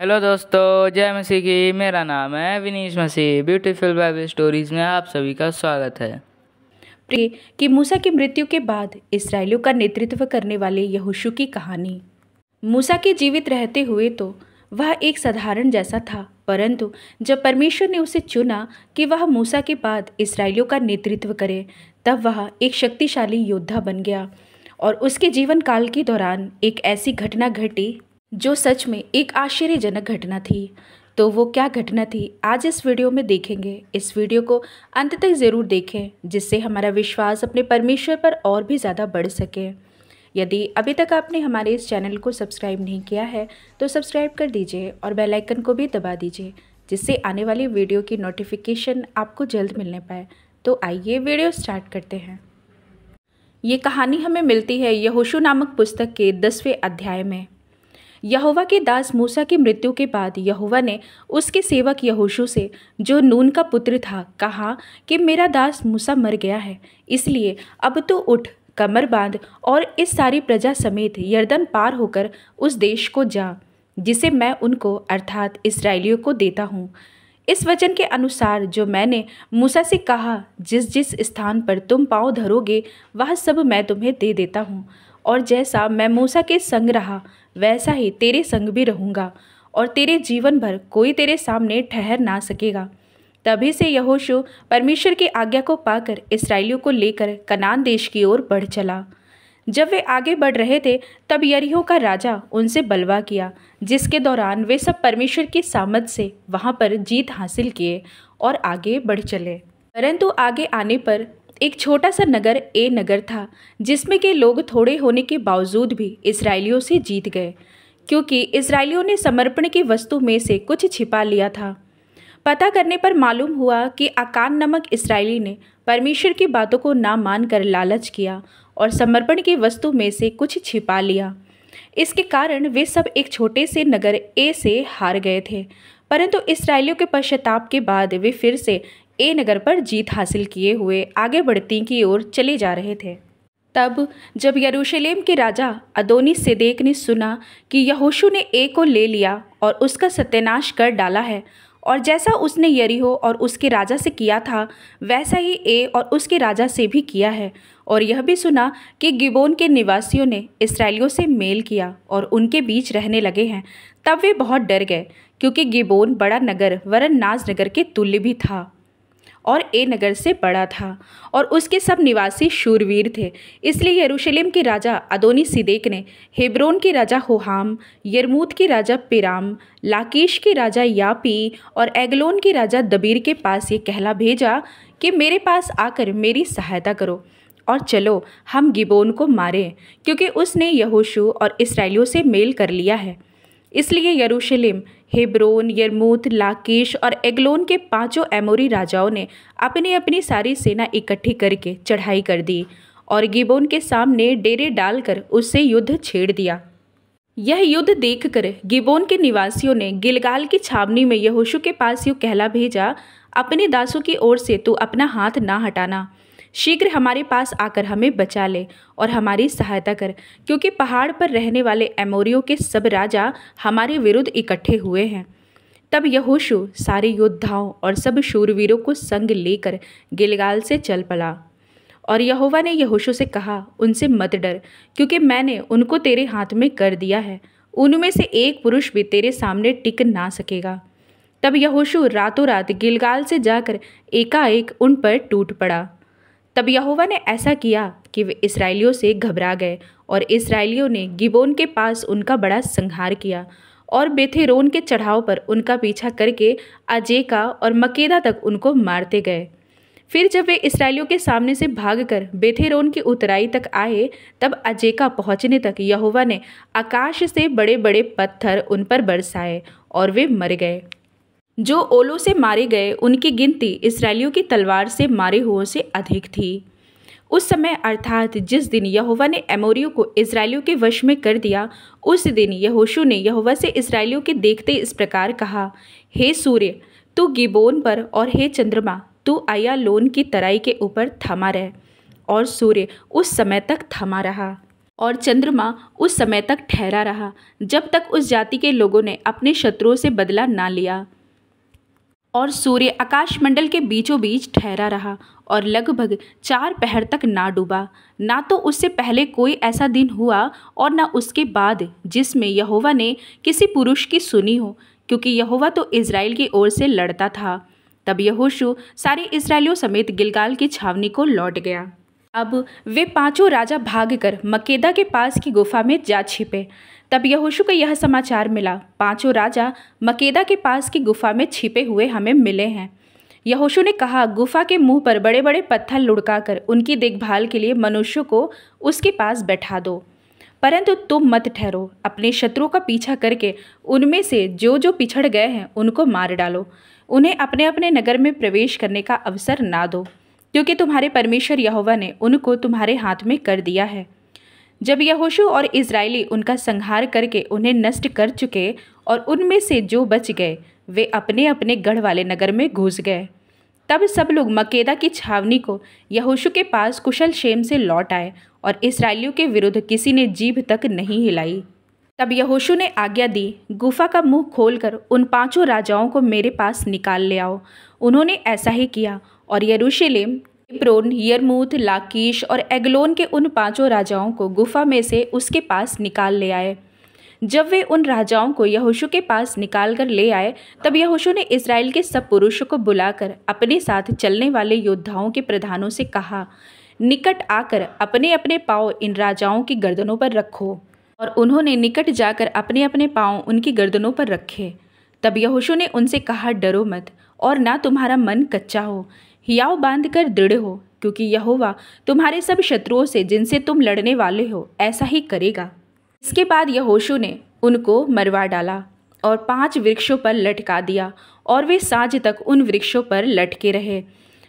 Hello दोस्तों जय मसीह की मेरा नाम है Vinish Masih beautiful Bible stories में आप सभी का स्वागत है कि मूसा की मृत्यु के बाद इसराइलियों का नेतृत्व करने वाले यहोशू की कहानी मूसा के जीवित रहते हुए तो वह एक साधारण जैसा था परंतु जब परमेश्वर ने उसे चुना कि वह मूसा के बाद इसराइलियों का नेतृत्व करे तब वह एक शक्तिशाली योद्धा बन गया और उसके जीवन काल के दौरान एक ऐसी घटना घटी जो सच में एक आश्चर्यजनक घटना थी तो वो क्या घटना थी आज इस वीडियो में देखेंगे इस वीडियो को अंत तक ज़रूर देखें जिससे हमारा विश्वास अपने परमेश्वर पर और भी ज़्यादा बढ़ सके यदि अभी तक आपने हमारे इस चैनल को सब्सक्राइब नहीं किया है तो सब्सक्राइब कर दीजिए और बेल आइकन को भी दबा दीजिए जिससे आने वाली वीडियो की नोटिफिकेशन आपको जल्द मिलने पाए तो आइए वीडियो स्टार्ट करते हैं ये कहानी हमें मिलती है यहोशू नामक पुस्तक के दसवें अध्याय में यहोवा के दास मूसा की मृत्यु के बाद यहोवा ने उसके सेवक यहोशू से जो नून का पुत्र था कहा कि मेरा दास मूसा मर गया है इसलिए अब तो उठ कमर बांध और इस सारी प्रजा समेत यर्दन पार होकर उस देश को जा जिसे मैं उनको अर्थात इसराइलियों को देता हूँ इस वचन के अनुसार जो मैंने मूसा से कहा जिस जिस स्थान पर तुम पाँव धरोगे वह सब मैं तुम्हें दे देता हूँ और जैसा मैं मूसा के संग रहा वैसा ही तेरे संग भी रहूँगा और तेरे जीवन भर कोई तेरे सामने ठहर ना सकेगा तभी से यहोशु परमेश्वर की आज्ञा को पाकर इसराइलियों को लेकर कनान देश की ओर बढ़ चला जब वे आगे बढ़ रहे थे तब यरीहो का राजा उनसे बलवा किया जिसके दौरान वे सब परमेश्वर की सामत से वहाँ पर जीत हासिल किए और आगे बढ़ चले परंतु आगे आने पर एक छोटा सा नगर ए नगर था जिसमें के लोग थोड़े होने के बावजूद भी इसराइलियों से जीत गए क्योंकि इसराइलियों ने समर्पण की वस्तु में से कुछ छिपा लिया था पता करने पर मालूम हुआ कि आकान नमक इसराइली ने परमेश्वर की बातों को ना मानकर लालच किया और समर्पण की वस्तु में से कुछ छिपा लिया इसके कारण वे सब एक छोटे से नगर ए से हार गए थे परंतु इसराइलियों के पश्चाताप के बाद वे फिर से ए नगर पर जीत हासिल किए हुए आगे बढ़ती की ओर चले जा रहे थे तब जब यरूशलेम के राजा अदोनी सिदेक ने सुना कि यहोशू ने ए को ले लिया और उसका सत्यानाश कर डाला है और जैसा उसने यरीहो और उसके राजा से किया था वैसा ही ए और उसके राजा से भी किया है और यह भी सुना कि गिबोन के निवासियों ने इसराइलियों से मेल किया और उनके बीच रहने लगे हैं तब वे बहुत डर गए क्योंकि गिबोन बड़ा नगर वरन नाज नगर के तुल्य भी था और ए नगर से बड़ा था और उसके सब निवासी शूरवीर थे इसलिए यरूशलेम के राजा अदोनी सिदेक ने हेब्रोन के राजा होहाम यरमूत के राजा पिराम लाकेश के राजा यापी और एगलोन के राजा दबीर के पास ये कहला भेजा कि मेरे पास आकर मेरी सहायता करो और चलो हम गिबोन को मारें क्योंकि उसने यहोशू और इसराइलियों से मेल कर लिया है इसलिए यरूशलेम हेब्रोन यरमूत लाकेश और एग्लोन के पांचों एमोरी राजाओं ने अपनी अपनी सारी सेना इकट्ठी करके चढ़ाई कर दी और गिबोन के सामने डेरे डालकर उससे युद्ध छेड़ दिया यह युद्ध देखकर गिबोन के निवासियों ने गिलगाल की छावनी में यहोशू के पास यू कहला भेजा अपने दासों की ओर से तू अपना हाथ ना हटाना शीघ्र हमारे पास आकर हमें बचा ले और हमारी सहायता कर क्योंकि पहाड़ पर रहने वाले एमोरियो के सब राजा हमारे विरुद्ध इकट्ठे हुए हैं तब यहोशु सारे योद्धाओं और सब शूरवीरों को संग लेकर गिलगाल से चल पड़ा और यहोवा ने यहोशु से कहा उनसे मत डर क्योंकि मैंने उनको तेरे हाथ में कर दिया है उनमें से एक पुरुष भी तेरे सामने टिक ना सकेगा तब यहोशु रातों रात गिलगाल से जाकर एकाएक उन पर टूट पड़ा तब यहोवा ने ऐसा किया कि वे इसराइलियों से घबरा गए और इसराइलियों ने गिबोन के पास उनका बड़ा संहार किया और बेथेरोन के चढ़ाव पर उनका पीछा करके अजेका और मकेदा तक उनको मारते गए फिर जब वे इसराइलियों के सामने से भागकर बेथेरोन की उतराई तक आए तब अजेका पहुंचने तक यहोवा ने आकाश से बड़े बड़े पत्थर उन पर बरसाए और वे मर गए जो ओलो से मारे गए उनकी गिनती इसराइलियों की तलवार से मारे हुओं से अधिक थी उस समय अर्थात जिस दिन यहोवा ने एमोरियो को इसराइलियों के वश में कर दिया उस दिन यहोशु ने यहोवा से इसराइलियों के देखते इस प्रकार कहा हे सूर्य तू गिबोन पर और हे चंद्रमा तू आया लोन की तराई के ऊपर थमा रह और सूर्य उस समय तक थमा रहा और चंद्रमा उस समय तक ठहरा रहा जब तक उस जाति के लोगों ने अपने शत्रुओं से बदला ना लिया और सूर्य आकाशमंडल के बीचों बीच ठहरा रहा और लगभग चार पहर तक ना डूबा ना तो उससे पहले कोई ऐसा दिन हुआ और ना उसके बाद जिसमें यहोवा ने किसी पुरुष की सुनी हो क्योंकि यहोवा तो इसराइल की ओर से लड़ता था तब यहोशू सारे इसराइलियों समेत गिलगाल की छावनी को लौट गया अब वे पांचों राजा भागकर मकेदा के पास की गुफा में जा छिपे तब यहोशु को यह समाचार मिला पांचों राजा मकेदा के पास की गुफा में छिपे हुए हमें मिले हैं यहोशु ने कहा गुफा के मुंह पर बड़े बड़े पत्थर लुढ़काकर उनकी देखभाल के लिए मनुष्य को उसके पास बैठा दो परंतु तुम मत ठहरो अपने शत्रुओं का पीछा करके उनमें से जो जो पिछड़ गए हैं उनको मार डालो उन्हें अपने अपने नगर में प्रवेश करने का अवसर ना दो क्योंकि तुम्हारे परमेश्वर यहोवा ने उनको तुम्हारे हाथ में कर दिया है जब यहोशु और इसराइली उनका संहार करके उन्हें नष्ट कर चुके और उनमें से जो बच गए वे अपने अपने गढ़ वाले नगर में घुस गए तब सब लोग मकेदा की छावनी को यहोशु के पास कुशल शेम से लौट आए और इसराइलियों के विरुद्ध किसी ने जीभ तक नहीं हिलाई तब यहोशु ने आज्ञा दी गुफा का मुंह खोलकर उन पांचों राजाओं को मेरे पास निकाल ले आओ उन्होंने ऐसा ही किया और यरूशलेम इप्रोन यरमूथ लाकीश और एग्लोन के उन पांचों राजाओं को गुफा में से उसके पास निकाल ले आए जब वे उन राजाओं को यहोशु के पास निकाल कर ले आए तब यहोशु ने इसराइल के सब पुरुषों को बुलाकर अपने साथ चलने वाले योद्धाओं के प्रधानों से कहा निकट आकर अपने अपने पाँव इन राजाओं की गर्दनों पर रखो और उन्होंने निकट जाकर अपने अपने पाँव उनकी गर्दनों पर रखे तब यहोशु ने उनसे कहा डरो मत और ना तुम्हारा मन कच्चा हो हियाव बांध कर दृढ़ हो क्योंकि यहोवा तुम्हारे सब शत्रुओं से जिनसे तुम लड़ने वाले हो ऐसा ही करेगा इसके बाद यहोशु ने उनको मरवा डाला और पांच वृक्षों पर लटका दिया और वे साँझ तक उन वृक्षों पर लटके रहे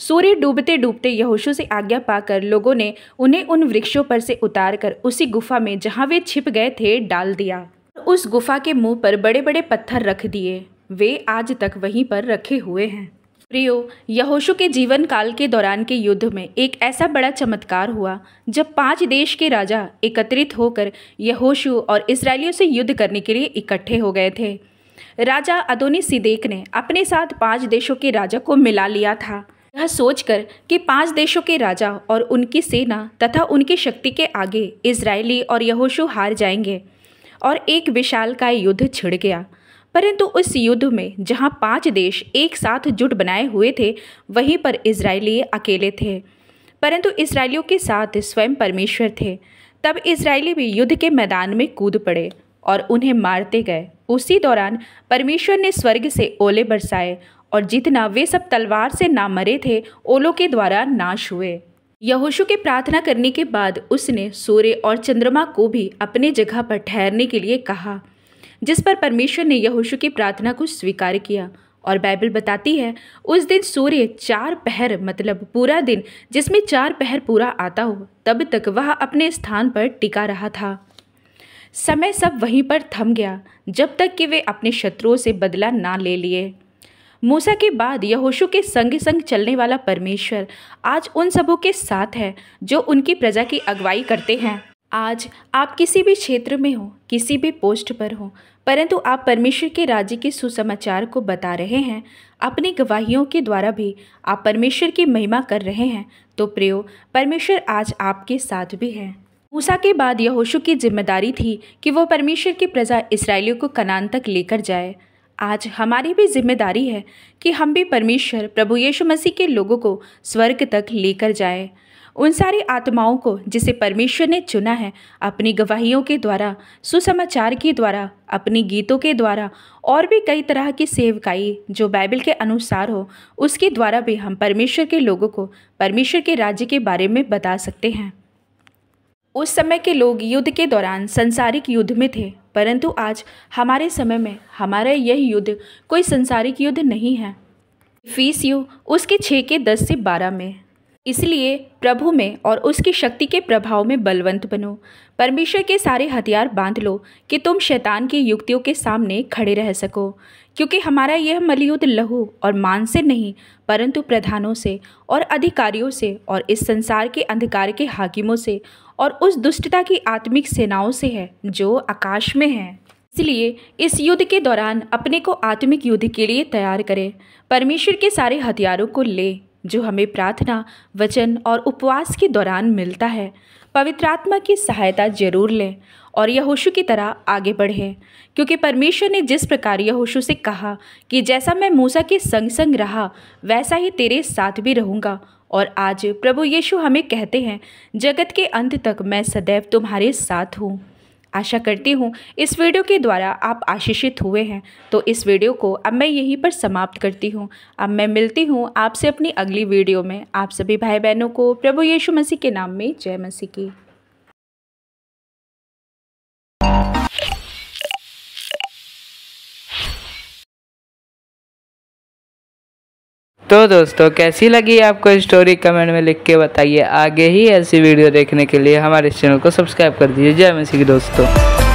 सूर्य डूबते डूबते यहोशू से आज्ञा पाकर लोगों ने उन्हें उन वृक्षों पर से उतारकर उसी गुफा में जहाँ वे छिप गए थे डाल दिया उस गुफा के मुंह पर बड़े बड़े पत्थर रख दिए वे आज तक वहीं पर रखे हुए हैं प्रियो यहोशु के जीवन काल के दौरान के युद्ध में एक ऐसा बड़ा चमत्कार हुआ जब पांच देश के राजा एकत्रित होकर यहोशु और इसराइलियों से युद्ध करने के लिए इकट्ठे हो गए थे राजा अदोनी सिदेक ने अपने साथ पांच देशों के राजा को मिला लिया था यह सोचकर कि पांच देशों के राजा और उनकी सेना तथा उनकी शक्ति के आगे इसराइली और यहोशू हार जाएंगे और एक विशाल का युद्ध छिड़ गया परंतु उस युद्ध में जहाँ पांच देश एक साथ जुट बनाए हुए थे वहीं पर इसराइली अकेले थे परंतु इसराइलियों के साथ स्वयं परमेश्वर थे तब इसराइली भी युद्ध के मैदान में कूद पड़े और उन्हें मारते गए उसी दौरान परमेश्वर ने स्वर्ग से ओले बरसाए और जितना वे सब तलवार से ना मरे थे ओलो के द्वारा नाश हुए यहोशु के प्रार्थना करने के बाद उसने सूर्य और चंद्रमा को भी अपने जगह पर ठहरने के लिए कहा जिस पर परमेश्वर ने यहोशु की प्रार्थना को स्वीकार किया और बाइबल बताती है उस दिन सूर्य चार पहर मतलब पूरा दिन जिसमें चार पहर पूरा आता हो तब तक वह अपने स्थान पर टिका रहा था समय सब वहीं पर थम गया जब तक कि वे अपने शत्रुओं से बदला ना ले लिए मूसा के बाद यहोशु के संग संग चलने वाला परमेश्वर आज उन सबों के साथ है जो उनकी प्रजा की अगुवाई करते हैं आज आप किसी भी क्षेत्र में हो किसी भी पोस्ट पर हो परंतु आप परमेश्वर के राज्य के सुसमाचार को बता रहे हैं अपनी गवाहियों के द्वारा भी आप परमेश्वर की महिमा कर रहे हैं तो प्रियो परमेश्वर आज आपके साथ भी है मूसा के बाद यहोशु की जिम्मेदारी थी कि वो परमेश्वर की प्रजा इसराइलियों को कनान तक लेकर जाए आज हमारी भी जिम्मेदारी है कि हम भी परमेश्वर प्रभु यीशु मसीह के लोगों को स्वर्ग तक लेकर जाएं। उन सारी आत्माओं को जिसे परमेश्वर ने चुना है अपनी गवाहियों के द्वारा सुसमाचार के द्वारा अपने गीतों के द्वारा और भी कई तरह की सेवकाई जो बाइबल के अनुसार हो उसके द्वारा भी हम परमेश्वर के लोगों को परमेश्वर के राज्य के बारे में बता सकते हैं उस समय के लोग युद्ध के दौरान संसारिक युद्ध में थे परंतु आज हमारे समय में हमारा यह युद्ध कोई संसारिक युद्ध नहीं है फीस यू उसके छः के दस से बारह में इसलिए प्रभु में और उसकी शक्ति के प्रभाव में बलवंत बनो परमेश्वर के सारे हथियार बांध लो कि तुम शैतान की युक्तियों के सामने खड़े रह सको क्योंकि हमारा यह मलयुद्ध लहू और मान से नहीं परंतु प्रधानों से और अधिकारियों से और इस संसार के अंधकार के हाकिमों से और उस दुष्टता की आत्मिक सेनाओं से है जो आकाश में है इसलिए इस युद्ध के दौरान अपने को आत्मिक युद्ध के लिए तैयार करें परमेश्वर के सारे हथियारों को ले जो हमें प्रार्थना वचन और उपवास के दौरान मिलता है पवित्र आत्मा की सहायता जरूर लें और यहोशु की तरह आगे बढ़ें क्योंकि परमेश्वर ने जिस प्रकार यहोशु से कहा कि जैसा मैं मूसा के संग संग रहा वैसा ही तेरे साथ भी रहूँगा और आज प्रभु यीशु हमें कहते हैं जगत के अंत तक मैं सदैव तुम्हारे साथ हूँ आशा करती हूँ इस वीडियो के द्वारा आप आशीषित हुए हैं तो इस वीडियो को अब मैं यहीं पर समाप्त करती हूँ अब मैं मिलती हूँ आपसे अपनी अगली वीडियो में आप सभी भाई बहनों को प्रभु यीशु मसीह के नाम में जय मसीह की तो दोस्तों कैसी लगी आपको स्टोरी कमेंट में लिख के बताइए आगे ही ऐसी वीडियो देखने के लिए हमारे चैनल को सब्सक्राइब कर दीजिए जय मसीह दोस्तों